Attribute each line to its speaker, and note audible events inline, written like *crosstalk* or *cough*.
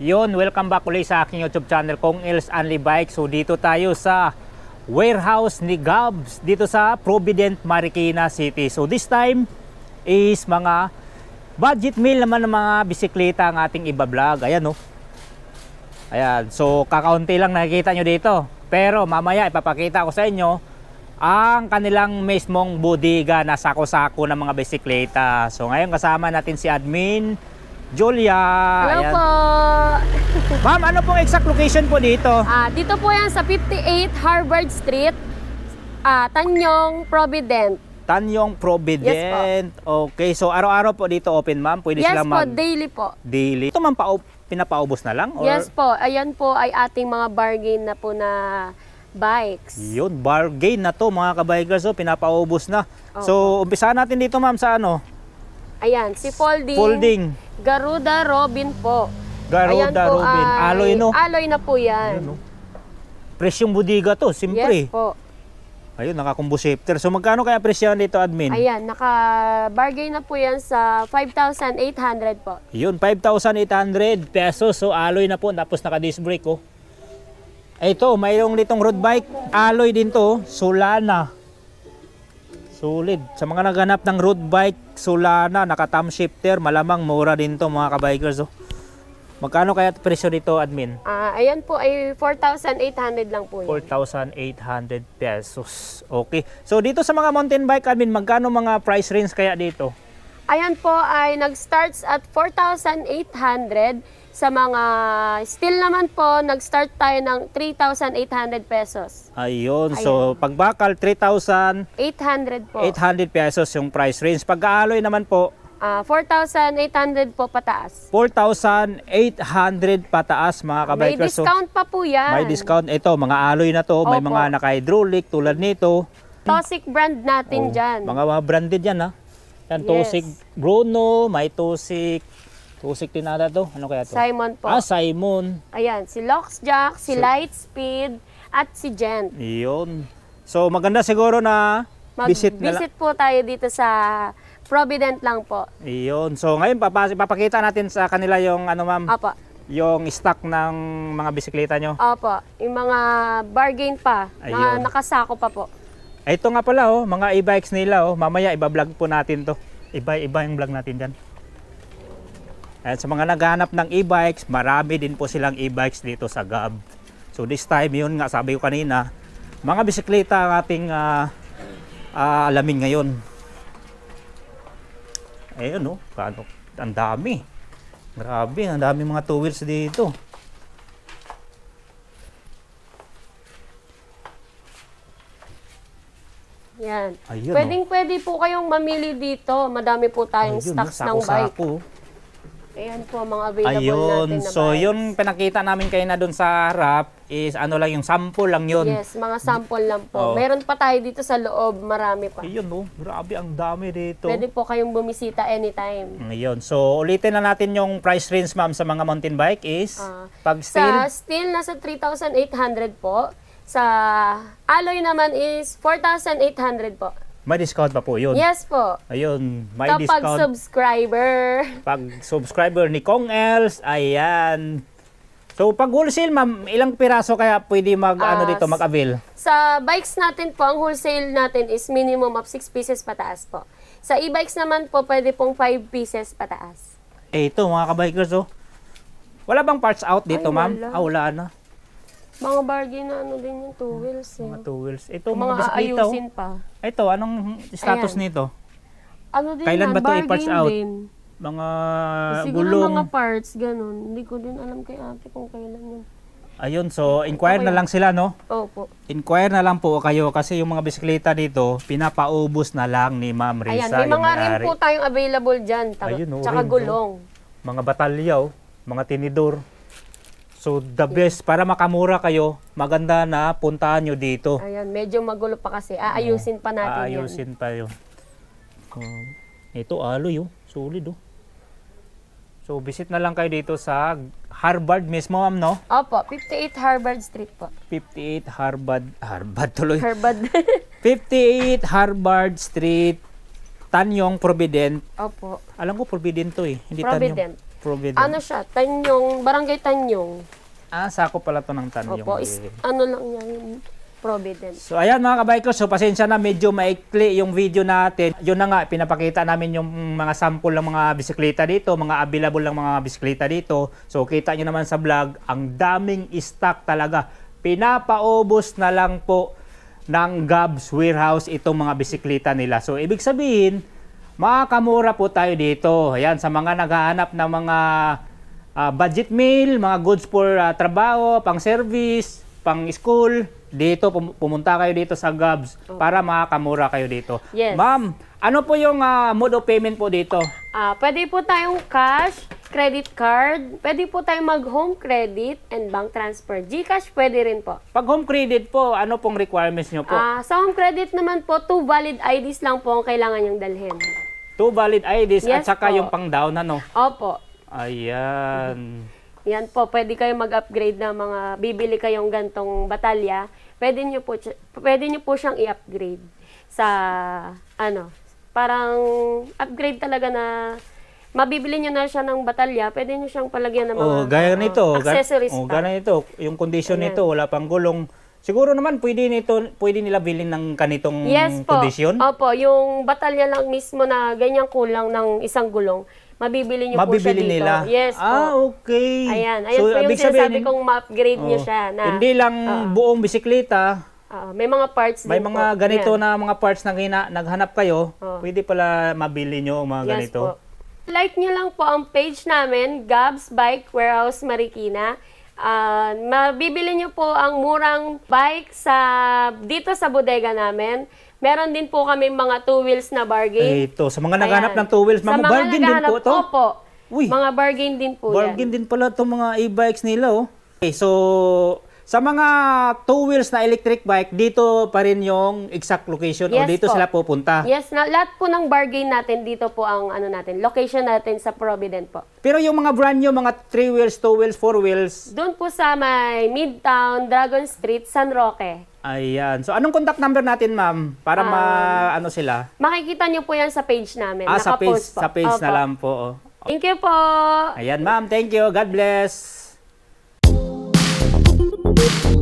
Speaker 1: Yon, welcome back ulit sa aking YouTube channel kong Els Only Bike. So dito tayo sa warehouse ni Gabs dito sa Provident, Marikina City. So this time is mga budget meal naman ng mga bisikleta ang ating iba vlog. Ayan no. Oh. Ayan, so kakaunti lang nakikita nyo dito. Pero mamaya ipapakita ko sa inyo ang kanilang mismong bodega na sako-sako ng mga bisikleta. So ngayon kasama natin si admin Julia. Hello Ayan. po.
Speaker 2: *laughs* Ma'am, ano pong exact location po dito? Ah, dito po yan sa 58 Harvard Street, ah, Tanyong, Provident.
Speaker 1: Tanyong Provident. Yes, po. Okay, so araw-araw po dito open, ma'am? Pwede yes sila po, daily po. Daily. Ito ma'am, pa pinapaubos na lang? Or? Yes
Speaker 2: po, ayan po ay ating mga bargain na po na bikes.
Speaker 1: Yun, bargain na to mga kabikers. So, oh. pinapaubos na. Oh, so, umpisa natin dito ma'am sa ano?
Speaker 2: Ayan, si Folding. Folding. Garuda Robin po.
Speaker 1: Garuda po Robin. Ay, aloy no?
Speaker 2: Aloy na po yan. Ayan, no?
Speaker 1: Presyong budiga to, simpre. Yes po. Ayun, naka-combo shifter. So magkano kaya presyo nito, admin? Ayan,
Speaker 2: naka-bargain na po yan sa 5,800 po.
Speaker 1: Yun, 5,800 pesos. So alloy na po, tapos naka-disc brake oh. Ito, mayroong nitong road bike. Alloy din to, oh. Solana. Solid. Sa mga naghanap ng road bike, Solana, naka-thumb shifter, malamang mura din to mga kabikers. Oh. Magkano kaya presyo nito, admin?
Speaker 2: Uh, ayan po ay 4,800 lang po.
Speaker 1: 4,800 pesos. Okay. So dito sa mga mountain bike, admin, magkano mga price range kaya dito?
Speaker 2: Ayan po ay nag-starts at 4,800 sa mga steel naman po, nag-start tayo ng 3,800 pesos.
Speaker 1: Ayun. So, pag bakal, 3,800 po. 800 pesos yung price range. Pag kaaloy naman po,
Speaker 2: Ah, 4,800 po pataas.
Speaker 1: 4,800 pataas mga May kabikers. So, discount
Speaker 2: pa po yan. may discount.
Speaker 1: Ito, mga alloy na to. May mga naka-hydraulic tulad nito.
Speaker 2: Tosic brand natin Oh, dyan. Mga,
Speaker 1: mga branded yan ha. Yan, Yes. Tosig Bruno, may Tosic Tusik din ata to. Ano kaya to? Simon po. Ah, Simon.
Speaker 2: Ayan, si Jack, si so, Lightspeed, at si Jen.
Speaker 1: Iyon. So, maganda siguro na visit na Visit
Speaker 2: po tayo dito sa Provident lang po.
Speaker 1: Iyon. So, ngayon papakita natin sa kanila yung ano ma'am? Opo. Yung stock ng mga bisikleta nyo?
Speaker 2: Opo. Yung mga bargain pa. Ayun. Mga nakasako pa po.
Speaker 1: Ito nga pala oh, mga e-bikes nila oh. Mamaya iba-vlog po natin to. Iba-iba yung vlog natin dyan. At sa mga naghahanap ng e-bikes, marami din po silang e-bikes dito sa GAB. So this time, yun nga sabi ko kanina, mga bisikleta ang ating uh, uh, alamin ngayon. Ayun no, kano, ang dami. Grabe, ang dami mga two wheels dito.
Speaker 2: Yan. Ayun, Pwedeng no? Oh. pwede po kayong mamili dito. Madami po tayong Ayun, stocks no, ng bike. Po. Ayan po, mga available Ayun. natin na So, bikes.
Speaker 1: yun pinakita namin kayo na doon sa harap is ano lang yung sample lang yun. Yes,
Speaker 2: mga sample lang po. Oh. Meron pa tayo dito sa loob, marami pa. Ayun, no? Oh, grabe, ang dami dito. Pwede po kayong bumisita anytime.
Speaker 1: Ayun. So, ulitin na natin yung price range, ma'am, sa mga mountain bike is uh, pag steel? Sa
Speaker 2: steel, nasa 3,800 po. Sa alloy naman is 4,800 po.
Speaker 1: May discount pa po yun. Yes po. Ayun, may Kapag discount. Kapag
Speaker 2: subscriber.
Speaker 1: Pag subscriber ni Kong Els, ayan. So pag wholesale ma'am, ilang piraso kaya pwede mag uh, ano dito mag-avail?
Speaker 2: Sa bikes natin po, ang wholesale natin is minimum of 6 pieces pataas po. Sa e-bikes naman po, pwede pong 5 pieces pataas.
Speaker 1: Eh ito mga kabikers oh. Wala bang parts out dito ma'am? Ah, wala na.
Speaker 2: Mga bargain na ano din yung two wheels eh. Mga two wheels. Ito, mga, bisikleta. Oh. pa.
Speaker 1: Ito, anong status Ayan. nito?
Speaker 2: Ano din Kailan yan? Ah, ba ito i-parts out? Din.
Speaker 1: Mga Siguro gulong. Siguro mga
Speaker 2: parts, ganun. Hindi ko din alam kay ate kung kailan yun.
Speaker 1: Ayun, so inquire okay. na lang sila, no? Opo. Inquire na lang po kayo kasi yung mga bisikleta dito, pinapaubos na lang ni Ma'am Risa. Ayan, may mga rim po
Speaker 2: tayong available dyan. Ayun, no, oh, tsaka rim, oh. gulong. No?
Speaker 1: Mga batalyaw, mga tinidor. So the best, para makamura kayo, maganda na puntahan nyo dito.
Speaker 2: Ayun, medyo magulo pa kasi. Aayusin pa natin Aayusin
Speaker 1: pa yun. Um, ito aloy oh, solid oh. So visit na lang kayo dito sa Harvard mismo ma'am no?
Speaker 2: Opo, 58 Harvard Street po.
Speaker 1: 58 Harvard, Harvard tuloy. Harvard. 58 *laughs* Harvard Street, Tanyong Provident. Opo. Alam ko Provident to eh, hindi Provident. Tanyong. Providence. Ano
Speaker 2: siya? Tanyong, barangay Tanyong.
Speaker 1: Ah, sako pala to ng Tanyong. Opo, is, eh.
Speaker 2: ano lang yan, Providence.
Speaker 1: So ayan mga kabaykos, so pasensya na medyo maikli yung video natin. Yun na nga, pinapakita namin yung mga sample ng mga bisikleta dito, mga available ng mga bisikleta dito. So kita nyo naman sa vlog, ang daming stock talaga. Pinapaubos na lang po ng Gabs Warehouse itong mga bisikleta nila. So ibig sabihin, Makakamura po tayo dito. Ayan, sa mga naghahanap ng mga uh, budget meal, mga goods for uh, trabaho, pang service, pang school, dito pum pumunta kayo dito sa GOBS oh. para makakamura kayo dito. Yes. Ma'am, ano po yung uh, mode of payment po dito?
Speaker 2: Uh, pwede po tayong cash, credit card, pwede po tayong mag-home credit and bank transfer. GCash pwede rin po.
Speaker 1: Pag home credit po, ano pong requirements nyo po? Uh,
Speaker 2: sa home credit naman po, two valid IDs lang po ang kailangan niyong dalhin.
Speaker 1: Two valid IDs yes, at saka po. yung pang-down, ano? Opo. Ayan.
Speaker 2: Yan po, pwede kayong mag-upgrade ng mga, bibili kayong gantong batalya, pwede niyo po, pwede niyo po siyang i-upgrade sa, ano, parang upgrade talaga na mabibili niyo na siya ng batalya, pwede niyo siyang palagyan ng oh, mga oh, gaya nito, uh, accessories. Oh, gaya
Speaker 1: nito, yung condition Ayan. nito, wala pang gulong, Siguro naman pwede nito pwede nila bilhin ng kanitong yes, po.
Speaker 2: Opo, yung batalya lang mismo na ganyan kulang ng isang gulong, mabibili niyo mabibili po siya dito. nila. Yes ah, okay. Ayan, ayan so, po yung sinasabi sabihin, kong ma-upgrade oh, niyo siya na hindi lang uh,
Speaker 1: buong bisikleta.
Speaker 2: Uh, may mga parts May din mga po. ganito yan. na
Speaker 1: mga parts na hina, naghanap kayo, oh. pwede pala mabili niyo mga yes, ganito. Po.
Speaker 2: Like niyo lang po ang page namin, Gabs Bike Warehouse Marikina. Uh, mabibili nyo po ang murang bike sa dito sa bodega namin. Meron din po kami mga two wheels na bargain. Eh, Ito,
Speaker 1: sa mga naghanap ng two wheels, mga, mga bargain din po ito?
Speaker 2: Opo, Uy, mga bargain din po bargain yan. Bargain
Speaker 1: din pala itong mga e-bikes nila. Oh. Okay, so sa mga two wheels na electric bike, dito pa rin yung exact location yes o dito po. sila pupunta?
Speaker 2: Yes, na, lahat po ng bargain natin dito po ang ano natin, location natin sa Provident po.
Speaker 1: Pero yung mga brand new, mga three wheels, two wheels, four wheels?
Speaker 2: Doon po sa may Midtown, Dragon Street, San Roque.
Speaker 1: Ayan. So, anong contact number natin, ma'am? Para um, ah, ma, ano sila?
Speaker 2: Makikita niyo po yan sa page namin. Ah, sa page, po. sa page Opo. na lang
Speaker 1: po. Oh. Thank you po. Ayan, ma'am. Thank you. God bless. you.